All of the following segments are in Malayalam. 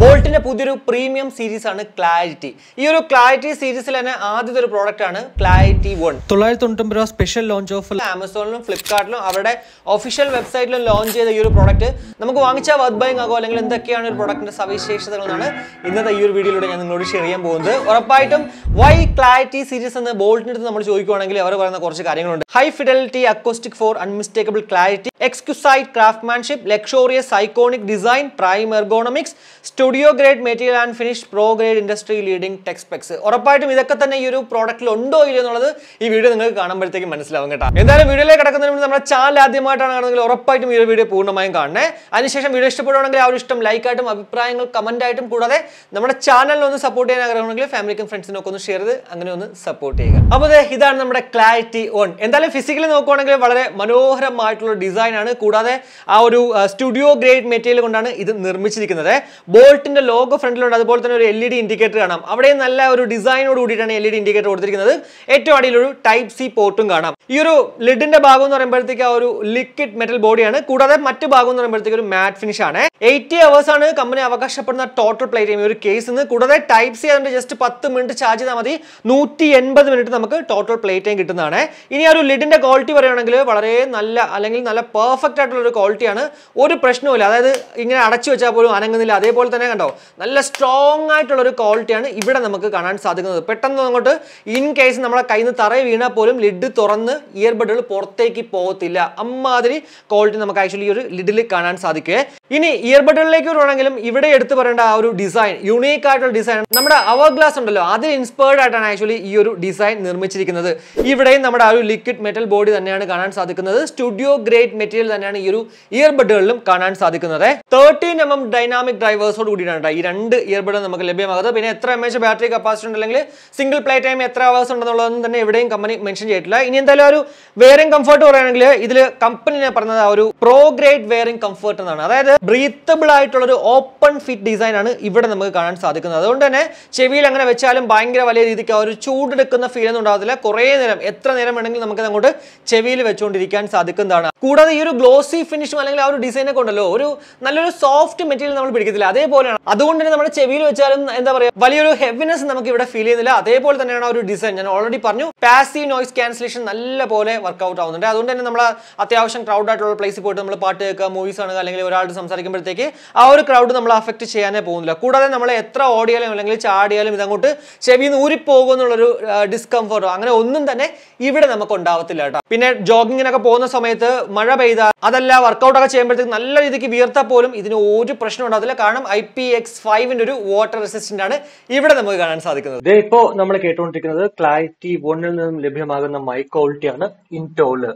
ബോൾട്ടിന്റെ പുതിയൊരു പ്രീമിയം സീരീസ് ആണ് ക്ലാരിറ്റി ഈ ഒരു ക്ലാരിറ്റി സീരീസിൽ തന്നെ ആദ്യത്തെ ഒരു പ്രോഡക്റ്റ് ആണ് ക്ലാരിറ്റി വൺ തൊള്ളായിരത്തി തൊണ്ണൂറ്റി രൂപ സ്പെഷ്യൽ ലോഞ്ച് ഓഫർ ആമസോണിലും ഫ്ലിപ്കാർട്ടിലും അവരുടെ ഒഫീഷ്യൽ വെബ്സൈറ്റിലും ലോഞ്ച് ചെയ്ത ഈ ഒരു പ്രോഡക്റ്റ് നമുക്ക് വാങ്ങിച്ചാൽ വത് ബൈങ് ആകോ അല്ലെങ്കിൽ എന്തൊക്കെയാണ് ഒരു പ്രോഡക്റ്റിന്റെ സവിശേഷതകൾ എന്നാണ് ഇന്നത്തെ ഈ ഒരു വീഡിയോയിലൂടെ ഞാൻ നിങ്ങളോട് ഷെയർ ചെയ്യാൻ പോകുന്നത് ഉറപ്പായിട്ടും വൈ ക്ലാരിറ്റി സീരീസ് എന്ന് ബോൾട്ടിന് അടുത്ത് നമ്മൾ ചോദിക്കുവാണെങ്കിൽ അവർ പറയുന്ന കുറച്ച് കാര്യങ്ങളുണ്ട് high fidelity acoustic for unmistakable clarity exquisite craftsmanship luxurious iconic design prime ergonomics studio studio grade material and finish pro grade industry leading tech specs ഉറപ്പായിട്ടും ഇതൊക്കെ തന്നെ ഈ ഒരു പ്രോഡക്റ്റിൽ ഉണ്ടോ ഇല്ലയോ എന്നുള്ളത് ഈ വീഡിയോ നിങ്ങൾക്ക് കാണുമ്പോഴത്തേക്കും മനസ്സിലാവും കേട്ടോ എന്തായാലും വീഡിയോയിലേക്ക് കിടക്കുന്നതിന് മുമ്പ് നമ്മുടെ ചാനൽ ആദ്യമായിട്ടാണ് കാണുന്നതെങ്കിൽ ഉറപ്പായിട്ടും ഈ ഒരു വീഡിയോ പൂർണ്ണമായും കാണണേ അതിനുശേഷം വീഡിയോ ഇഷ്ടപ്പെടുകയാണെങ്കിൽ ആ ഒരു ഇഷ്ടം ലൈക്കായിട്ടും അഭിപ്രായങ്ങൾ കമൻറ്റായിട്ടും കൂടാതെ നമ്മുടെ ചാനലിൽ ഒന്ന് സപ്പോർട്ട് ചെയ്യാൻ ആഗ്രഹമുണ്ടെങ്കിൽ ഫാമിലിക്കും ഫ്രണ്ട്സിനൊക്കെ ഒന്ന് ഷെയർ ചെയ്ത് അങ്ങനെ ഒന്ന് സപ്പോർട്ട് ചെയ്യുക അപ്പോൾ ഇതാണ് നമ്മുടെ ക്ലാരിറ്റി ഓൺ എന്തായാലും ഫിസിക്കലി നോക്കുവാണെങ്കിൽ വളരെ മനോഹരമായിട്ടുള്ള ഡിസൈൻ ആണ് കൂടാതെ ആ ഒരു സ്റ്റുഡിയോ ഗ്രേഡ് മെറ്റീരിയൽ കൊണ്ടാണ് ഇത് നിർമ്മിച്ചിരിക്കുന്നത് ബോൾ ബുള്ളറ്റിന്റെ ലോഗോ ഫ്രണ്ടിലുണ്ട് അതുപോലെ തന്നെ ഒരു എൽ ഇ ഡി ഇൻഡിക്കേറ്റർ കാണാം അവിടെ നല്ല ഒരു ഡിസൈനോട് കൂടിയിട്ടാണ് എൽ ഇ ഡി ഇൻഡിക്കേറ്റർ കൊടുത്തിരിക്കുന്നത് ഏറ്റവും അടിയിലൊരു ടൈപ്പ് സി പോർട്ടും കാണാം ഈ ഒരു ലിഡിന്റെ ഭാഗം എന്ന് പറയുമ്പോഴത്തേക്ക് ആ ഒരു ലിക്വിഡ് മെറ്റൽ ബോഡിയാണ് കൂടാതെ മറ്റു ഭാഗം എന്ന് പറയുമ്പോഴത്തേക്ക് ഒരു മാറ്റ് ഫിനിഷ് ആണ് എയ്റ്റി അവേഴ്സ് ആണ് കമ്പനി അവകാശപ്പെടുന്ന ടോട്ടൽ പ്ലേ ടൈം ഒരു കേസ് നിന്ന് കൂടാതെ ടൈപ്പ് സി അതിന്റെ ജസ്റ്റ് പത്ത് മിനിറ്റ് ചാർജ് ചെയ്താൽ മതി നൂറ്റി എൺപത് മിനിറ്റ് നമുക്ക് ടോട്ടൽ പ്ലേ ടൈം കിട്ടുന്നതാണ് ഇനി ആ ഒരു ലിഡിന്റെ ക്വാളിറ്റി പറയുകയാണെങ്കിൽ വളരെ നല്ല അല്ലെങ്കിൽ നല്ല പെർഫെക്റ്റ് ആയിട്ടുള്ള ഒരു ക്വാളിറ്റിയാണ് ഒരു പ്രശ്നവുമില്ല അതായത് ഇങ്ങനെ അടച്ചു വെച്ചാൽ പോലും അനങ്ങുന്നില്ല അതേപോലെ തന്നെ കണ്ടോ നല്ല സ്ട്രോങ് ആയിട്ടുള്ള ഒരു ക്വാളിറ്റിയാണ് ഇവിടെ നമുക്ക് കാണാൻ സാധിക്കുന്നത് പെട്ടെന്ന് അങ്ങോട്ട് ഇൻ കേസ് നമ്മളെ കയ്യിൽ നിന്ന് തറയിൽ വീണാൽ പോലും ലിഡ് തുറന്ന് ഇയർബഡുകൾ പുറത്തേക്ക് പോകത്തില്ല അമ്മാതിരി ക്വാളിറ്റി നമുക്ക് ആക്ച്വലി ഈ ഒരു ലിഡിൽ കാണാൻ സാധിക്കേ ഇനി ഇയർബഡുകളിലേക്ക് വരുവാണെങ്കിലും ഇവിടെ എടുത്തു പറയേണ്ട ആ ഒരു ഡിസൈൻ യുണീക്ക് ആയിട്ടുള്ള ഡിസൈൻ നമ്മുടെ അവർ ഗ്ലാസ് ഉണ്ടല്ലോ അതിൽ ഇൻസ്പേർഡ് ആയിട്ടാണ് ആക്ച്വലി ഈ ഒരു ഡിസൈൻ നിർമ്മിച്ചിരിക്കുന്നത് ഇവിടെയും നമ്മുടെ ആ ഒരു ലിക്വിഡ് മെറ്റൽ ബോഡി തന്നെയാണ് കാണാൻ സാധിക്കുന്നത് സ്റ്റുഡിയോ ഗ്രേറ്റ് മെറ്റീരിയൽ തന്നെയാണ് ഈ ഒരു ഇയർബഡുകളിലും കാണാൻ സാധിക്കുന്നത് തേർട്ടീൻ എം എം ഡൈനാമിക് ഡ്രൈവേഴ്സോട് കൂടിയിട്ടാണ് കേട്ടോ ഈ രണ്ട് ഇയർബഡ് നമുക്ക് ലഭ്യമാകുന്നത് പിന്നെ എത്ര എം എച്ച് ബാറ്ററി കപ്പാസിറ്റി ഉണ്ടെങ്കിൽ സിംഗിൾ പ്ലേ ടൈം എത്ര അവേഴ്സ് ഉണ്ടെന്നുള്ളതൊന്നും തന്നെ എവിടെയും കമ്പനി മെൻഷൻ ചെയ്തിട്ടില്ല ഇനി എന്തായാലും ഒരു വെയറിംഗ് കംഫർട്ട് പറയുകയാണെങ്കിൽ ഇതിൽ കമ്പനി ഞാൻ പറഞ്ഞത് ഒരു പ്രോ ഗ്രേഡ് വെയറിംഗ് കംഫർട്ട് എന്നാണ് അതായത് ബ്രീത്തബിൾ ആയിട്ടുള്ള ഒരു ഓപ്പൺ ഫിറ്റ് ഡിസൈൻ ആണ് ഇവിടെ നമുക്ക് കാണാൻ സാധിക്കുന്നത് അതുകൊണ്ട് തന്നെ ചെവിയിൽ അങ്ങനെ വെച്ചാലും ഭയങ്കര വലിയ രീതിക്ക് ഒരു ചൂടെടുക്കുന്ന ഫീൽ ഒന്നും ഉണ്ടാകത്തില്ല കുറേ നേരം എത്ര നേരം വേണമെങ്കിലും നമുക്ക് അങ്ങോട്ട് ചെവിയിൽ വെച്ചുകൊണ്ടിരിക്കാൻ സാധിക്കുന്നതാണ് കൂടാതെ ഈ ഒരു ഗ്ലോസി ഫിനിഷും അല്ലെങ്കിൽ ആ ഒരു ഡിസൈനൊക്കെ ഉണ്ടല്ലോ ഒരു നല്ലൊരു സോഫ്റ്റ് മെറ്റീരിയൽ നമ്മൾ പിടിക്കത്തില്ല അതേപോലെയാണ് അതുകൊണ്ട് തന്നെ നമ്മുടെ ചെവിയിൽ വെച്ചാലും എന്താ പറയുക വലിയൊരു ഹെവിനെസ് നമുക്ക് ഇവിടെ ഫീൽ ചെയ്യുന്നില്ല അതേപോലെ തന്നെയാണ് ആ ഒരു ഡിസൈൻ ഞാൻ ഓൾറെഡി പറഞ്ഞു പാസീവ് നോയ്സ് ക്യാൻസലേഷൻ നല്ല പോലെ വർക്കൗട്ട് ആവുന്നുണ്ട് അതുകൊണ്ട് തന്നെ നമ്മൾ അത്യാവശ്യം ക്രൗഡ് ആയിട്ടുള്ള പ്ലേസിൽ പോയിട്ട് നമ്മൾ പാട്ട് കേൾക്കുക മൂവീസ് ആണ് അല്ലെങ്കിൽ ഒരാൾ സംസാരിക്കുമ്പോഴത്തേക്ക് ആ ഒരു ക്രൗഡ് നമ്മൾ അഫക്ട് ചെയ്യാനേ പോകുന്നില്ല കൂടാതെ നമ്മൾ എത്ര ഓടിയാലും അല്ലെങ്കിൽ ചാടിയാലും ഇതങ്ങോട്ട് ചെവിയിൽ നിന്ന് ഊരിപ്പോകും എന്നുള്ളൊരു ഡിസ്കംഫർട്ടോ അങ്ങനെ ഒന്നും തന്നെ ഇവിടെ നമുക്ക് ഉണ്ടാവത്തില്ല കേട്ടോ പിന്നെ ജോഗിങ്ങിനൊക്കെ പോകുന്ന സമയത്ത് മഴ പെയ്താൽ അതല്ല ഒക്കെ ചെയ്യുമ്പോഴത്തേക്ക് നല്ല രീതിക്ക് വീർത്താൽ പോലും ഇതിന് ഒരു പ്രശ്നം ഉണ്ടാവില്ല കാരണം ഐ പി എക്സ് ഫൈവിന്റെ ഒരു വാട്ടർ റെസിസ്റ്റന്റ് ആണ് ഇവിടെ നമുക്ക് കാണാൻ സാധിക്കുന്നത് ഇപ്പോ നമ്മൾ കേട്ടുകൊണ്ടിരിക്കുന്നത് ക്ലാരിറ്റി വണ്ണിൽ നിന്നും ലഭ്യമാകുന്ന മൈക്ക് ക്വാളിറ്റി ആണ് ഇൻടോള്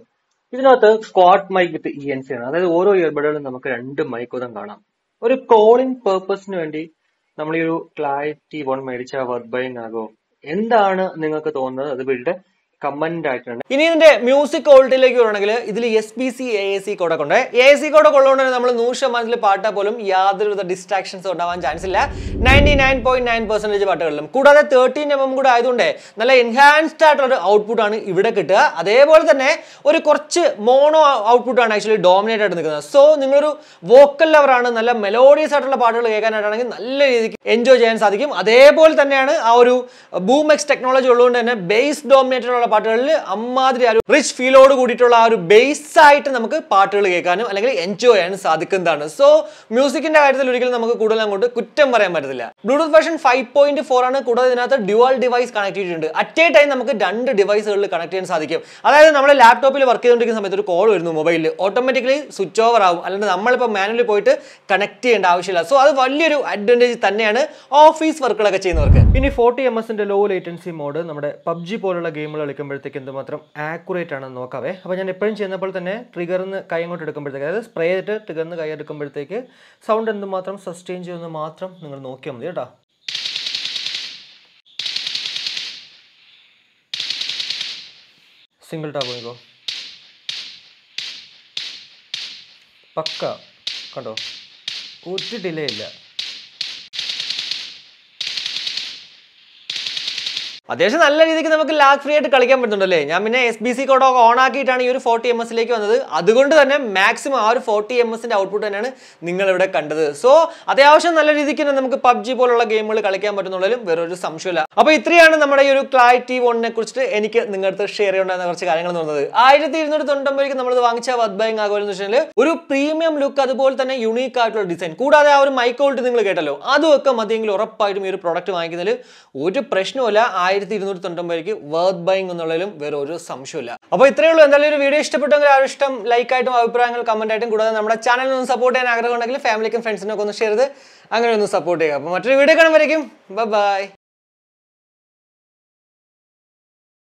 ഇതിനകത്ത് quad mic with E N C ആണ് അതായത് ഓരോ ഇയർബഡുകളും നമുക്ക് രണ്ട് മൈക്ക് വിധം കാണാം ഒരു കോളിംഗ് പേർപ്പസിന് വേണ്ടി നമ്മൾ ഈ ഒരു ക്ലാരിറ്റി വൺ മേടിച്ച വർബൈൻ ആകോ എന്താണ് നിങ്ങൾക്ക് തോന്നുന്നത് അത് വീട്ടിൽ കമന്റ് ആയിട്ടുണ്ട് ഇനി ഇതിന്റെ മ്യൂസിക് ക്വാളിറ്റിയിലേക്ക് വരണമെങ്കിൽ ഇതിൽ S P C A S C കോഡൊക്കെ ഉണ്ട് എ എസ് സി കോഡൊക്കെ ഉള്ളതുകൊണ്ട് തന്നെ നമ്മൾ നൂറ് ശതമാനത്തിൽ പാട്ടാ പോലും യാതൊരുവിധ ഡിസ്ട്രാക്ഷൻസ് ഉണ്ടാവാൻ ചാൻസ് ഇല്ല ninety nine point nine percentage പാട്ടുകളിലും കൂടാതെ തേർട്ടീൻ എം എം കൂടെ ആയതുകൊണ്ട് നല്ല എൻഹാൻസ്ഡ് ആയിട്ടുള്ള ഒരു ആണ് ഇവിടെ കിട്ടുക അതേപോലെ തന്നെ ഒരു കുറച്ച് മോണോ ആണ് ആക്ച്വലി ഡോമിനേറ്റ് ആയിട്ട് നിൽക്കുന്നത് സോ നിങ്ങളൊരു വോക്കൽ ലവറാണ് നല്ല മെലോഡിയസ് ആയിട്ടുള്ള പാട്ടുകൾ കേൾക്കാനായിട്ടാണെങ്കിൽ നല്ല രീതിക്ക് എൻജോയ് ചെയ്യാൻ സാധിക്കും അതേപോലെ തന്നെയാണ് ആ ഒരു ബൂമെക്സ് ടെക്നോളജി ഉള്ളതുകൊണ്ട് തന്നെ ബേസ് ഡോമിനേറ്റഡ് ഉള്ള പാട്ടുകളിൽ അമ്മാതിരി ആ ഒരു റിച്ച് ഫീലോട് കൂടിയിട്ടുള്ള ആ ഒരു ബേസ് ആയിട്ട് നമുക്ക് പാട്ടുകൾ കേൾക്കാനും അല്ലെങ്കിൽ എൻജോയ് ചെയ്യാനും സാധിക്കുന്നതാണ് സോ മ്യൂസിക്കിന്റെ കാര്യത്തിൽ ഒരിക്കലും നമുക്ക് കൂടുതൽ അങ്ങോട്ട് കുറ്റം പറയാൻ പറ്റത്തില്ല bluetooth version five point four ആണ് കൂടാതെ ഇതിനകത്ത് ഡ്യുവൽ ഡിവൈസ് കണക്ട് ചെയ്തിട്ടുണ്ട് അറ്റ് എ ടൈം നമുക്ക് രണ്ട് ഡിവൈസുകളിൽ കണക്ട് ചെയ്യാൻ സാധിക്കും അതായത് നമ്മൾ ലാപ്ടോപ്പിൽ വർക്ക് ചെയ്തുകൊണ്ടിരിക്കുന്ന സമയത്ത് ഒരു കോൾ വരുന്നു മൊബൈലിൽ ഓട്ടോമാറ്റിക്കലി സ്വിച്ച് ഓവർ ആവും അല്ലെങ്കിൽ നമ്മളിപ്പോൾ മാനുവലി പോയിട്ട് കണക്ട് ചെയ്യേണ്ട ആവശ്യമില്ല സോ അത് വലിയൊരു അഡ്വാൻറ്റേജ് തന്നെയാണ് ഓഫീസ് വർക്കുകളൊക്കെ ചെയ്യുന്നവർക്ക് ഇനി ഫോർട്ടി എം എസിന്റെ ലോ ലേറ്റൻസി മോഡ് നമ്മുടെ പബ്ജി പോലുള്ള ഗെയിമുകൾ കളിക്കുമ്പോൾ എടുക്കുമ്പോഴത്തേക്ക് എന്തുമാത്രം ആക്യുറേറ്റ് ആണെന്ന് നോക്കാവേ അപ്പോൾ ഞാൻ എപ്പോഴും ചെയ്യുന്ന പോലെ തന്നെ ട്രിഗറിന്ന് കൈ അങ്ങോട്ട് എടുക്കുമ്പോഴത്തേക്ക് അതായത് സ്പ്രേ ചെയ്തിട്ട് ട്രിഗറിന്ന് കൈ എടുക്കുമ്പോഴത്തേക്ക് സൗണ്ട് എന്തുമാത്രം സസ്റ്റെയിൻ ചെയ്യുമെന്ന് മാത്രം നിങ്ങൾ നോക്കിയാൽ മതി കേട്ടോ സിംഗിൾ ടാപ്പ് നോക്കോ പക്ക കണ്ടോ ഒരു ഡിലേ ഇല്ല അത്യാവശ്യം നല്ല രീതിക്ക് നമുക്ക് ലാഗ് ഫ്രീ ആയിട്ട് കളിക്കാൻ പറ്റുന്നുണ്ടല്ലേ ഞാൻ പിന്നെ എസ് ബി സി കോഡൊക്കെ ഓൺ ആക്കിയിട്ടാണ് ഈ ഒരു ഫോർട്ടി എം എസിലേക്ക് വന്നത് അതുകൊണ്ട് തന്നെ മാക്സിമം ആ ഒരു ഫോർട്ടി എം എസിന്റെ ഔട്ട്പുട്ട് തന്നെയാണ് നിങ്ങൾ ഇവിടെ കണ്ടത് സോ അത്യാവശ്യം നല്ല രീതിക്ക് തന്നെ നമുക്ക് പബ്ജി പോലുള്ള ഗെയിമുകൾ കളിക്കാൻ പറ്റുന്നുള്ളതിലും വേറൊരു സംശയമില്ല അപ്പോൾ ഇത്രയാണ് നമ്മുടെ ഈ ഒരു ക്ലാരിറ്റി വണ്ണിനെ കുറിച്ചിട്ട് എനിക്ക് നിങ്ങളുടെ ഷെയർ ചെയ്യേണ്ടുന്ന കുറച്ച് കാര്യങ്ങൾ എന്ന് പറഞ്ഞത് ആയിരത്തി ഇരുന്നൂറ്റി തൊണ്ണൂറ്റൊമ്പതിലേക്ക് നമ്മൾ വാങ്ങിച്ച വദ്ബൈങ് ആകുമെന്ന് വെച്ചാൽ ഒരു പ്രീമിയം ലുക്ക് അതുപോലെ തന്നെ യുണീക്ക് ആയിട്ടുള്ള ഡിസൈൻ കൂടാതെ ആ ഒരു മൈക്കോൾട്ട് നിങ്ങൾ കേട്ടല്ലോ അതുമൊക്കെ മതിയെങ്കിൽ ഉറപ്പായിട്ടും ഈ ഒരു പ്രോഡക്റ്റ് വാങ്ങിക്കുന്നതിൽ ഒരു പ്രശ്നമില്ല ആയിരത്തി ഇരുന്നൂറ്റി തൊണ്ണൂറ്റി വേർത്ത് ബൈങ് എന്നുള്ളതിലും വേറെ ഒരു സംശയമില്ല അപ്പോൾ ഇത്രയേ ഉള്ളൂ എന്തായാലും ഒരു വീഡിയോ ഇഷ്ടപ്പെട്ടെങ്കിൽ ആ ഇഷ്ടം ലൈക്കായിട്ടും അഭിപ്രായങ്ങൾ കമന്റ് ആയിട്ടും കൂടാതെ നമ്മുടെ ചാനൽ ഒന്ന് സപ്പോർട്ട് ചെയ്യാൻ ആഗ്രഹമുണ്ടെങ്കിൽ ഫാമിലിക്കും ഫ്രണ്ട്സിനൊക്കെ ഒന്ന് ഷെയർ ചെയ്ത് അങ്ങനെ ഒന്ന് സപ്പോർട്ട് ചെയ്യുക അപ്പോൾ മറ്റൊരു വീഡിയോ കാണുമ്പോഴേക്കും ബൈ